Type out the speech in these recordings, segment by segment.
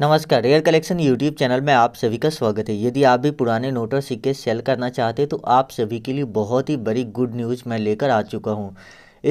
नमस्कार rare collection YouTube channel में आप सभी का स्वागत है यदि आप भी पुराने नोट और सिक्के सेल करना चाहते हैं तो आप सभी के लिए बहुत ही बड़ी गुड न्यूज़ मैं लेकर आ चुका हूँ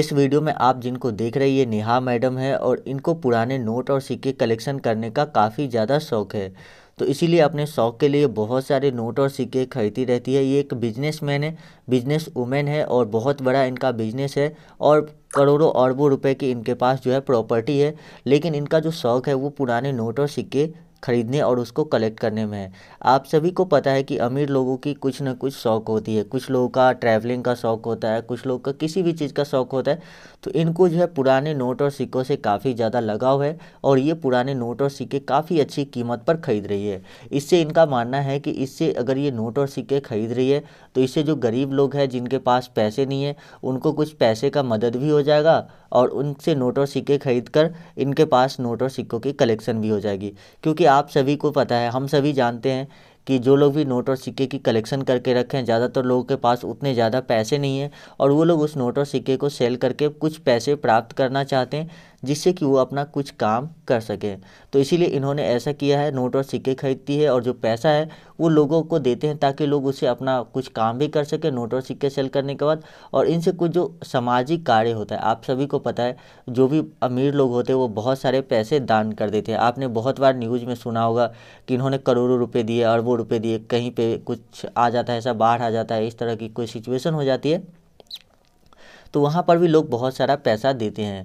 इस वीडियो में आप जिनको देख रहे है ये नेहा मैडम है और इनको पुराने नोट और सिक्के कलेक्शन करने का काफ़ी ज़्यादा शौक है तो इसीलिए अपने शौक़ के लिए बहुत सारे नोट और सिक्के खरीदती रहती है ये एक बिजनेस है बिजनेस वुमेन है और बहुत बड़ा इनका बिजनेस है और करोड़ों अरबों रुपए की इनके पास जो है प्रॉपर्टी है लेकिन इनका जो शौक़ है वो पुराने नोट और सिक्के खरीदने और उसको कलेक्ट करने में है आप सभी को पता है कि अमीर लोगों की कुछ ना कुछ शौक़ होती है कुछ लोगों का ट्रैवलिंग का शौक़ होता है कुछ लोगों का किसी भी चीज़ का शौक़ होता है तो इनको जो है पुराने नोट और सिक्कों से काफ़ी ज़्यादा लगाव है और ये पुराने नोट और सिक्के काफ़ी अच्छी कीमत पर खरीद रही है इससे इनका मानना है कि इससे अगर ये नोट और सिक्के खरीद रही है तो इससे जो गरीब लोग हैं जिनके पास पैसे नहीं है उनको कुछ पैसे का मदद भी हो जाएगा और उनसे नोट और सिक्के खरीद कर इनके पास नोट और सिक्कों की कलेक्शन भी हो जाएगी क्योंकि आप सभी को पता है हम सभी जानते हैं कि जो लोग भी नोट और सिक्के की कलेक्शन करके रखें ज़्यादातर लोगों के पास उतने ज़्यादा पैसे नहीं हैं और वो लोग उस नोट और सिक्के को सेल करके कुछ पैसे प्राप्त करना चाहते हैं जिससे कि वो अपना कुछ काम कर सकें तो इसीलिए इन्होंने ऐसा किया है नोट और सिक्के खरीदती है और जो पैसा है वो लोगों को देते हैं ताकि लोग उसे अपना कुछ काम भी कर सकें नोट और सिक्के सेल करने के बाद और इनसे कुछ जो सामाजिक कार्य होता है आप सभी को पता है जो भी अमीर लोग होते हैं वो बहुत सारे पैसे दान कर देते हैं आपने बहुत बार न्यूज़ में सुना होगा कि इन्होंने करोड़ों रुपये दिए अरबों रुपये दिए कहीं पर कुछ आ जाता है ऐसा बाढ़ आ जाता है इस तरह की कोई सिचुएसन हो जाती है तो वहाँ पर भी लोग बहुत सारा पैसा देते हैं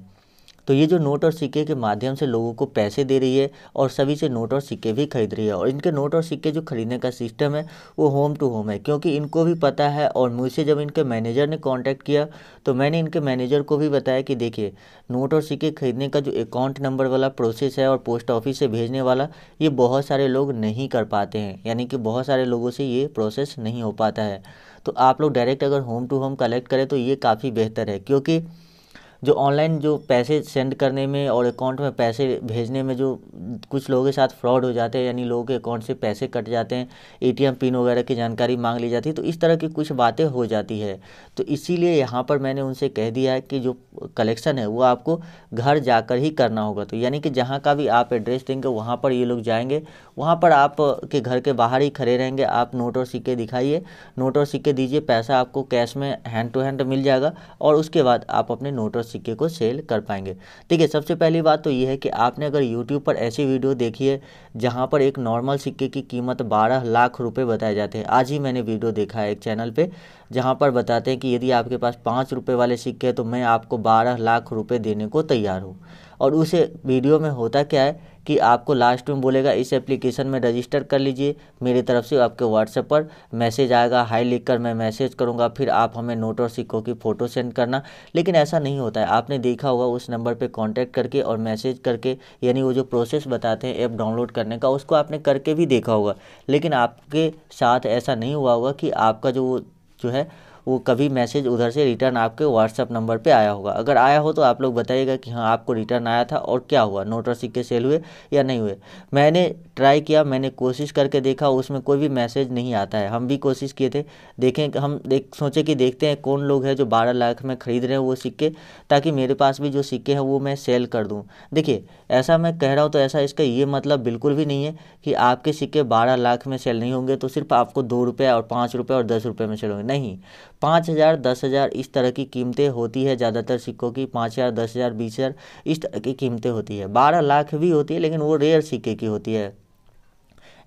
तो ये जो नोट और सिक्के के माध्यम से लोगों को पैसे दे रही है और सभी से नोट और सिक्के भी खरीद रही है और इनके नोट और सिक्के जो खरीदने का सिस्टम है वो होम टू होम है क्योंकि इनको भी पता है और मुझसे जब इनके मैनेजर ने कॉन्टैक्ट किया तो मैंने इनके मैनेजर को भी बताया कि देखिए नोट और सिक्के खरीदने का जो अकाउंट नंबर वाला प्रोसेस है और पोस्ट ऑफिस से भेजने वाला ये बहुत सारे लोग नहीं कर पाते हैं यानी कि बहुत सारे लोगों से ये प्रोसेस नहीं हो पाता है तो आप लोग डायरेक्ट अगर होम टू होम कलेक्ट करें तो ये काफ़ी बेहतर है क्योंकि जो ऑनलाइन जो पैसे सेंड करने में और अकाउंट में पैसे भेजने में जो कुछ लोगों के साथ फ्रॉड हो जाते हैं यानी लोगों के अकाउंट से पैसे कट जाते हैं एटीएम पिन वगैरह की जानकारी मांग ली जाती है तो इस तरह की कुछ बातें हो जाती है तो इसीलिए यहाँ पर मैंने उनसे कह दिया है कि जो कलेक्शन है वो आपको घर जाकर ही करना होगा तो यानी कि जहाँ का भी आप एड्रेस देंगे वहाँ पर ये लोग जाएंगे वहाँ पर आप के घर के बाहर ही खड़े रहेंगे आप नोट और सिक्के दिखाइए नोट और सिक्के दीजिए पैसा आपको कैश में हैंड टू हैंड मिल जाएगा और उसके बाद आप अपने नोट और सिक्के को सेल कर पाएंगे ठीक है सबसे पहली बात तो ये है कि आपने अगर यूट्यूब पर ऐसी वीडियो देखी है जहाँ पर एक नॉर्मल सिक्के की कीमत बारह लाख रुपये बताए जाते हैं आज ही मैंने वीडियो देखा है एक चैनल पर जहाँ पर बताते हैं कि यदि आपके पास पाँच रुपये वाले सिक्के हैं तो मैं आपको बारह लाख रुपये देने को तैयार हूँ और उसे वीडियो में होता क्या है कि आपको लास्ट में बोलेगा इस एप्लीकेशन में रजिस्टर कर लीजिए मेरी तरफ से आपके व्हाट्सएप पर मैसेज आएगा हाई लिख कर मैं मैसेज करूँगा फिर आप हमें नोट और सिक्कों की फ़ोटो सेंड करना लेकिन ऐसा नहीं होता है आपने देखा होगा उस नंबर पर कॉन्टैक्ट करके और मैसेज करके यानी वो जो प्रोसेस बताते हैं ऐप डाउनलोड करने का उसको आपने करके भी देखा होगा लेकिन आपके साथ ऐसा नहीं हुआ होगा कि आपका जो जो है वो कभी मैसेज उधर से रिटर्न आपके व्हाट्सअप नंबर पे आया होगा अगर आया हो तो आप लोग बताइएगा कि हाँ आपको रिटर्न आया था और क्या हुआ नोट और सिक्के सेल हुए या नहीं हुए मैंने ट्राई किया मैंने कोशिश करके देखा उसमें कोई भी मैसेज नहीं आता है हम भी कोशिश किए थे देखें हम देख सोचे कि देखते हैं कौन लोग हैं जो बारह लाख में ख़रीद रहे हैं वो सिक्के ताकि मेरे पास भी जो सिक्के हैं वो मैं सेल कर दूँ देखिए ऐसा मैं कह रहा हूँ तो ऐसा इसका ये मतलब बिल्कुल भी नहीं है कि आपके सिक्के बारह लाख में सेल नहीं होंगे तो सिर्फ आपको दो रुपये और पाँच रुपये और दस रुपये में सेल होंगे नहीं पाँच हज़ार दस हज़ार इस तरह की कीमतें होती है ज़्यादातर सिक्कों की पाँच हज़ार दस हज़ार बीस हज़ार इस तरह की कीमतें होती है बारह लाख भी होती है लेकिन वो रेयर सिक्के की होती है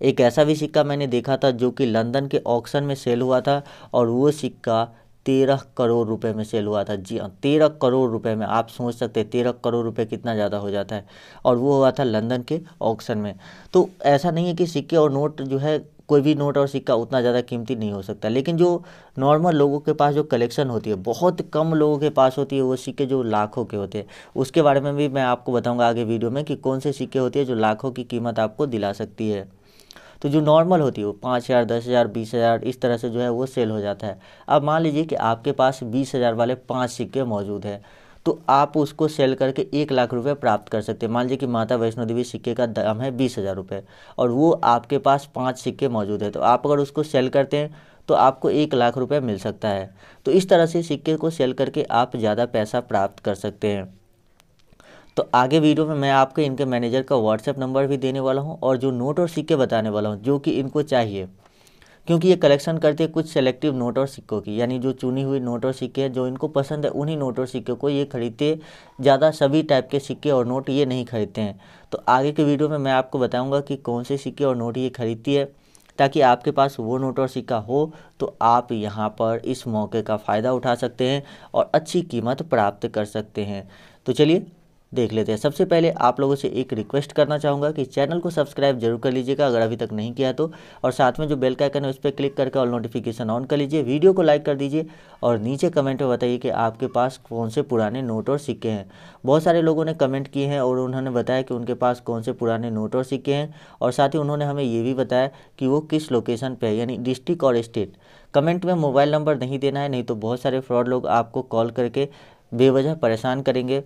एक ऐसा भी सिक्का मैंने देखा था जो कि लंदन के ऑक्शन में सेल हुआ था और वो सिक्का तेरह करोड़ रुपए में सेल हुआ था जी हाँ तेरह करोड़ रुपए में आप सोच सकते हैं तेरह करोड़ रुपए कितना ज़्यादा हो जाता है और वो हुआ था लंदन के ऑक्शन में तो ऐसा नहीं है कि सिक्के और नोट जो है कोई भी नोट और सिक्का उतना ज़्यादा कीमती नहीं हो सकता लेकिन जो नॉर्मल लोगों के पास जो कलेक्शन होती है बहुत कम लोगों के पास होती है वो सिक्के जो लाखों के होते हैं उसके बारे में भी मैं आपको बताऊँगा आगे वीडियो में कि कौन से सिक्के होते हैं जो लाखों की कीमत आपको दिला सकती है तो जो नॉर्मल होती है वो पाँच हज़ार दस हज़ार बीस हज़ार इस तरह से जो है वो सेल हो जाता है अब मान लीजिए कि आपके पास बीस हज़ार वाले पाँच सिक्के मौजूद हैं तो आप उसको सेल करके एक लाख रुपए प्राप्त कर सकते हैं मान लीजिए कि माता वैष्णो देवी सिक्के का दाम है बीस हज़ार रुपये और वो आपके पास पाँच सिक्के मौजूद है तो आप अगर उसको सेल करते हैं तो आपको एक लाख रुपये मिल सकता है तो इस तरह से सिक्के को सेल करके आप ज़्यादा पैसा प्राप्त कर सकते हैं तो आगे वीडियो में मैं आपके इनके मैनेजर का व्हाट्सएप नंबर भी देने वाला हूँ और जो नोट और सिक्के बताने वाला हूँ जो कि इनको चाहिए क्योंकि ये कलेक्शन करते हैं कुछ सेलेक्टिव नोट और सिक्कों की यानी जो चुनी हुई नोट और सिक्के हैं जो इनको पसंद है उन्हीं नोट और सिक्के को ये खरीदते ज़्यादा सभी टाइप के सिक्के और नोट ये नहीं खरीदते हैं तो आगे के वीडियो में मैं आपको बताऊँगा कि कौन से सिक्के और नोट ये खरीदती है ताकि आपके पास वो नोट और सिक्का हो तो आप यहाँ पर इस मौके का फ़ायदा उठा सकते हैं और अच्छी कीमत प्राप्त कर सकते हैं तो चलिए देख लेते हैं सबसे पहले आप लोगों से एक रिक्वेस्ट करना चाहूँगा कि चैनल को सब्सक्राइब जरूर कर लीजिएगा अगर अभी तक नहीं किया तो और साथ में जो बेल का आइकन है उस पर क्लिक करके ऑल नोटिफिकेशन ऑन कर लीजिए वीडियो को लाइक कर दीजिए और नीचे कमेंट में बताइए कि आपके पास कौन से पुराने नोट और सिक्के हैं बहुत सारे लोगों ने कमेंट किए हैं और उन्होंने बताया कि उनके पास कौन से पुराने नोट और सिक्के हैं और साथ ही उन्होंने हमें ये भी बताया कि वो किस लोकेशन पर है यानी डिस्ट्रिक्ट और स्टेट कमेंट में मोबाइल नंबर नहीं देना है नहीं तो बहुत सारे फ्रॉड लोग आपको कॉल करके बेवजह परेशान करेंगे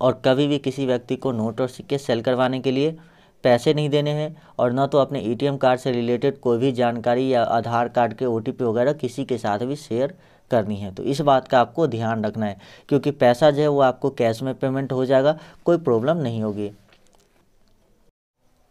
और कभी भी किसी व्यक्ति को नोट और सिक्के सेल करवाने के लिए पैसे नहीं देने हैं और न तो अपने एटीएम कार्ड से रिलेटेड कोई भी जानकारी या आधार कार्ड के ओ वगैरह किसी के साथ भी शेयर करनी है तो इस बात का आपको ध्यान रखना है क्योंकि पैसा जो है वो आपको कैश में पेमेंट हो जाएगा कोई प्रॉब्लम नहीं होगी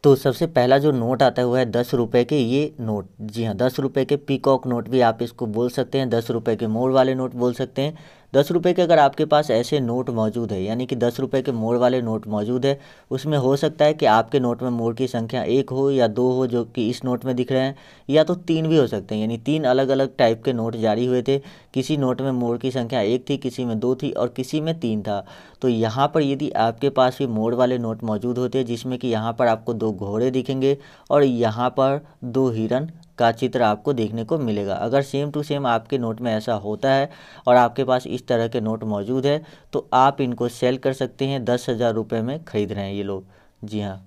तो सबसे पहला जो नोट आता हुआ है दस रुपये के ये नोट जी हाँ दस रुपये के पीकॉक नोट भी आप इसको बोल सकते हैं दस रुपये के मोड़ वाले नोट बोल सकते हैं दस रुपये के अगर आपके पास ऐसे नोट मौजूद है यानी कि दस रुपये के मोड़ वाले नोट मौजूद है उसमें हो सकता है कि आपके नोट में मोड़ की संख्या एक हो या दो हो जो कि इस नोट में दिख रहे हैं या तो तीन भी हो सकते हैं यानी तीन अलग अलग टाइप के नोट जारी हुए थे किसी नोट में मोड़ की संख्या एक थी किसी में दो थी और किसी में तीन था तो यहाँ पर यदि आपके पास भी मोड़ वाले नोट मौजूद होते जिसमें कि यहाँ पर आपको दो घोड़े दिखेंगे और यहाँ पर दो हिरन का चित्र आपको देखने को मिलेगा अगर सेम टू सेम आपके नोट में ऐसा होता है और आपके पास इस तरह के नोट मौजूद है तो आप इनको सेल कर सकते हैं दस हज़ार रुपये में ख़रीद रहे हैं ये लोग जी हाँ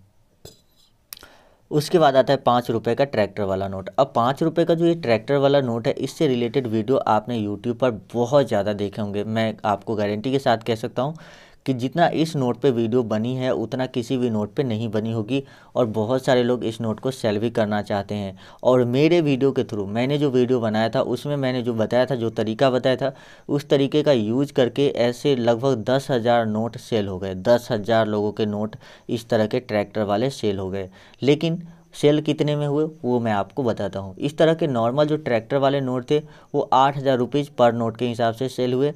उसके बाद आता है पाँच रुपये का ट्रैक्टर वाला नोट अब पाँच रुपये का जो ये ट्रैक्टर वाला नोट है इससे रिलेटेड वीडियो आपने यूट्यूब पर बहुत ज़्यादा देखे होंगे मैं आपको गारंटी के साथ कह सकता हूँ कि जितना इस नोट पे वीडियो बनी है उतना किसी भी नोट पे नहीं बनी होगी और बहुत सारे लोग इस नोट को सेल भी करना चाहते हैं और मेरे वीडियो के थ्रू मैंने जो वीडियो बनाया था उसमें मैंने जो बताया था जो तरीका बताया था उस तरीके का यूज करके ऐसे लगभग दस हज़ार नोट सेल हो गए दस हज़ार लोगों के नोट इस तरह के ट्रैक्टर वाले सेल हो गए लेकिन सेल कितने में हुए वो मैं आपको बताता हूँ इस तरह के नॉर्मल जो ट्रैक्टर वाले नोट थे वो आठ हज़ार रुपीज़ पर नोट के हिसाब से सेल हुए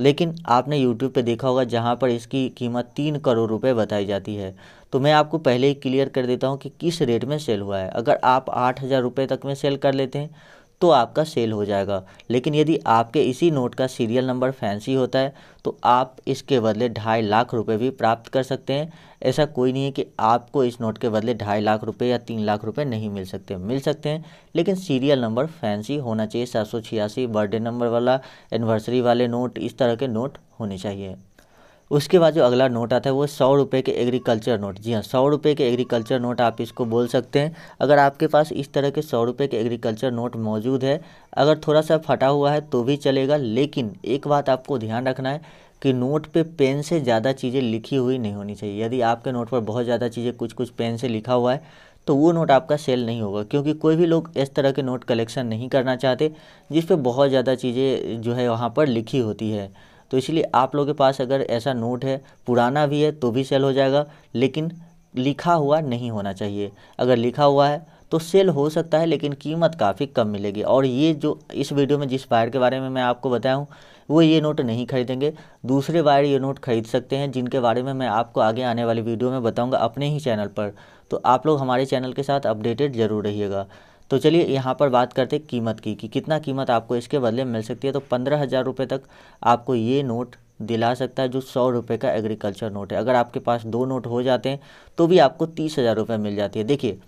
लेकिन आपने यूट्यूब पे देखा होगा जहाँ पर इसकी कीमत तीन करोड़ रुपए बताई जाती है तो मैं आपको पहले ही क्लियर कर देता हूँ कि किस रेट में सेल हुआ है अगर आप आठ हज़ार रुपये तक में सेल कर लेते हैं तो आपका सेल हो जाएगा लेकिन यदि आपके इसी नोट का सीरियल नंबर फैंसी होता है तो आप इसके बदले ढाई लाख रुपए भी प्राप्त कर सकते हैं ऐसा कोई नहीं है कि आपको इस नोट के बदले ढाई लाख रुपए या तीन लाख रुपए नहीं मिल सकते मिल सकते हैं लेकिन सीरियल नंबर फैंसी होना चाहिए सात सौ छियासी बर्थडे नंबर वाला एनिवर्सरी वाले नोट इस तरह के नोट होने चाहिए उसके बाद जो अगला नोट आता है वो सौ रुपये के एग्रीकल्चर नोट जी हाँ सौ रुपये के एग्रीकल्चर नोट आप इसको बोल सकते हैं अगर आपके पास इस तरह के सौ रुपये के एग्रीकल्चर नोट मौजूद है अगर थोड़ा सा फटा हुआ है तो भी चलेगा लेकिन एक बात आपको ध्यान रखना है कि नोट पे पेन से ज़्यादा चीज़ें लिखी हुई नहीं होनी चाहिए यदि आपके नोट पर बहुत ज़्यादा चीज़ें कुछ कुछ पेन से लिखा हुआ है तो वो नोट आपका सेल नहीं होगा क्योंकि कोई भी लोग इस तरह के नोट कलेक्शन नहीं करना चाहते जिस पर बहुत ज़्यादा चीज़ें जो है वहाँ पर लिखी होती है तो इसलिए आप लोग के पास अगर ऐसा नोट है पुराना भी है तो भी सेल हो जाएगा लेकिन लिखा हुआ नहीं होना चाहिए अगर लिखा हुआ है तो सेल हो सकता है लेकिन कीमत काफ़ी कम मिलेगी और ये जो इस वीडियो में जिस वायर के बारे में मैं आपको बताया हूँ वो ये नोट नहीं खरीदेंगे दूसरे वायर ये नोट खरीद सकते हैं जिनके बारे में मैं आपको आगे आने वाली वीडियो में बताऊँगा अपने ही चैनल पर तो आप लोग हमारे चैनल के साथ अपडेटेड ज़रूर रहिएगा तो चलिए यहाँ पर बात करते हैं कीमत की कि कितना कीमत आपको इसके बदले मिल सकती है तो पंद्रह हज़ार रुपये तक आपको ये नोट दिला सकता है जो सौ रुपये का एग्रीकल्चर नोट है अगर आपके पास दो नोट हो जाते हैं तो भी आपको तीस हज़ार रुपये मिल जाती है देखिए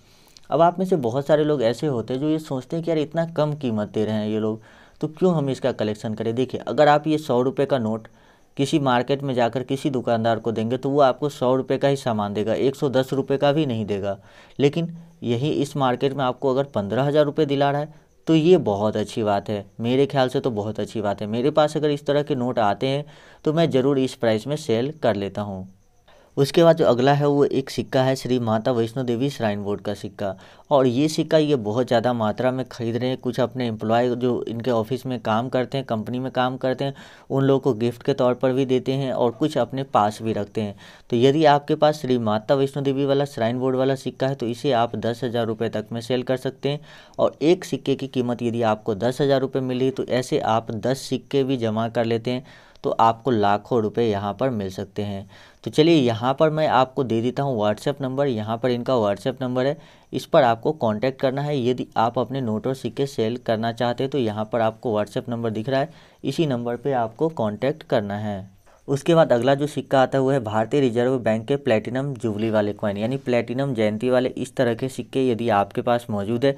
अब आप में से बहुत सारे लोग ऐसे होते हैं जो ये सोचते हैं कि यार इतना कम कीमत दे रहे हैं ये लोग तो क्यों हम इसका कलेक्शन करें देखिए अगर आप ये सौ रुपये का नोट किसी मार्केट में जाकर किसी दुकानदार को देंगे तो वो आपको सौ रुपये का ही सामान देगा एक सौ दस रुपये का भी नहीं देगा लेकिन यही इस मार्केट में आपको अगर पंद्रह हज़ार रुपये दिला रहा है तो ये बहुत अच्छी बात है मेरे ख्याल से तो बहुत अच्छी बात है मेरे पास अगर इस तरह के नोट आते हैं तो मैं ज़रूर इस प्राइस में सेल कर लेता हूँ उसके बाद जो अगला है वो एक सिक्का है श्री माता वैष्णो देवी श्राइन बोर्ड का सिक्का और ये सिक्का ये बहुत ज़्यादा मात्रा में खरीद रहे हैं कुछ अपने एम्प्लॉय जो इनके ऑफिस में काम करते हैं कंपनी में काम करते हैं उन लोगों को गिफ्ट के तौर पर भी देते हैं और कुछ अपने पास भी रखते हैं तो यदि आपके पास श्री माता वैष्णो देवी वाला श्राइन बोर्ड वाला सिक्का है तो इसे आप दस हज़ार रुपये तक में सेल कर सकते हैं और एक सिक्के की कीमत यदि आपको दस हज़ार रुपये मिली तो ऐसे आप दस सिक्के भी जमा कर लेते हैं तो आपको लाखों रुपए यहाँ पर मिल सकते हैं तो चलिए यहाँ पर मैं आपको दे देता हूँ व्हाट्सएप नंबर यहाँ पर इनका व्हाट्सएप नंबर है इस पर आपको कांटेक्ट करना है यदि आप अपने नोट और सिक्के सेल करना चाहते हैं तो यहाँ पर आपको व्हाट्सएप नंबर दिख रहा है इसी नंबर पर आपको कॉन्टैक्ट करना है उसके बाद अगला जो सिक्का आता है वो है भारतीय रिजर्व बैंक के प्लेटिनम जुबली वाले कॉइन यानी प्लेटिनम जयंती वाले इस तरह के सिक्के यदि आपके पास मौजूद है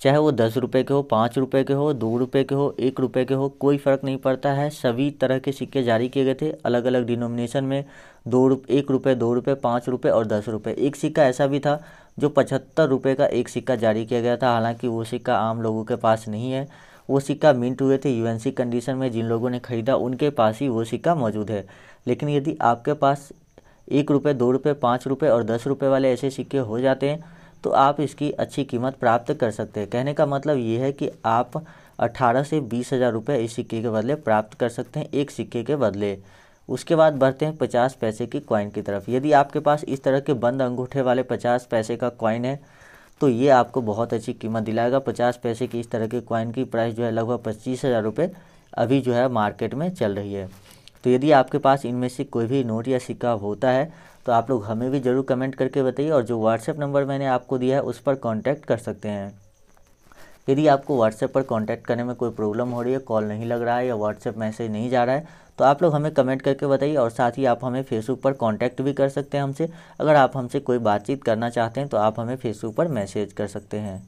चाहे वो दस रुपये के हो पाँच रुपये के हो दो रुपये के हो एक रुपये के हो कोई फ़र्क नहीं पड़ता है सभी तरह के सिक्के जारी किए गए थे अलग अलग डिनोमिनेशन में दो रुप एक रुपये दो रुपये पाँच रुपये और दस रुपये एक सिक्का ऐसा भी था जो पचहत्तर रुपये का एक सिक्का जारी किया गया था हालांकि वो सिक्का आम लोगों के पास नहीं है वो सिक्का मिंट हुए थे यू कंडीशन में जिन लोगों ने खरीदा उनके पास ही वो सिक्का मौजूद है लेकिन यदि आपके पास एक रुपये दो रुपये पाँच रुपये और दस रुपये वाले ऐसे सिक्के हो जाते हैं तो आप इसकी अच्छी कीमत प्राप्त कर सकते हैं कहने का मतलब ये है कि आप अट्ठारह से बीस हज़ार रुपये इस सिक्के के बदले प्राप्त कर सकते हैं एक सिक्के के बदले उसके बाद बढ़ते हैं पचास पैसे की कॉइन की तरफ यदि आपके पास इस तरह के बंद अंगूठे वाले पचास पैसे का कॉइन है तो ये आपको बहुत अच्छी कीमत दिलाएगा पचास पैसे की इस तरह के कॉइन की प्राइस जो है लगभग पच्चीस हज़ार रुपये अभी जो है मार्केट में चल रही है तो यदि आपके पास इनमें से कोई भी नोट या सिक्का होता है तो आप लोग हमें भी ज़रूर कमेंट करके बताइए और जो व्हाट्सएप नंबर मैंने आपको दिया है उस पर कॉन्टैक्ट कर सकते हैं यदि आपको व्हाट्सएप पर कॉन्टैक्ट करने में कोई प्रॉब्लम हो रही है कॉल नहीं लग रहा है या व्हाट्सएप मैसेज नहीं जा रहा है तो आप लोग हमें कमेंट करके बताइए और साथ ही आप हमें फेसबुक पर कॉन्टैक्ट भी कर सकते हैं हमसे अगर आप हमसे कोई बातचीत करना चाहते हैं तो आप हमें फेसबुक पर मैसेज कर सकते हैं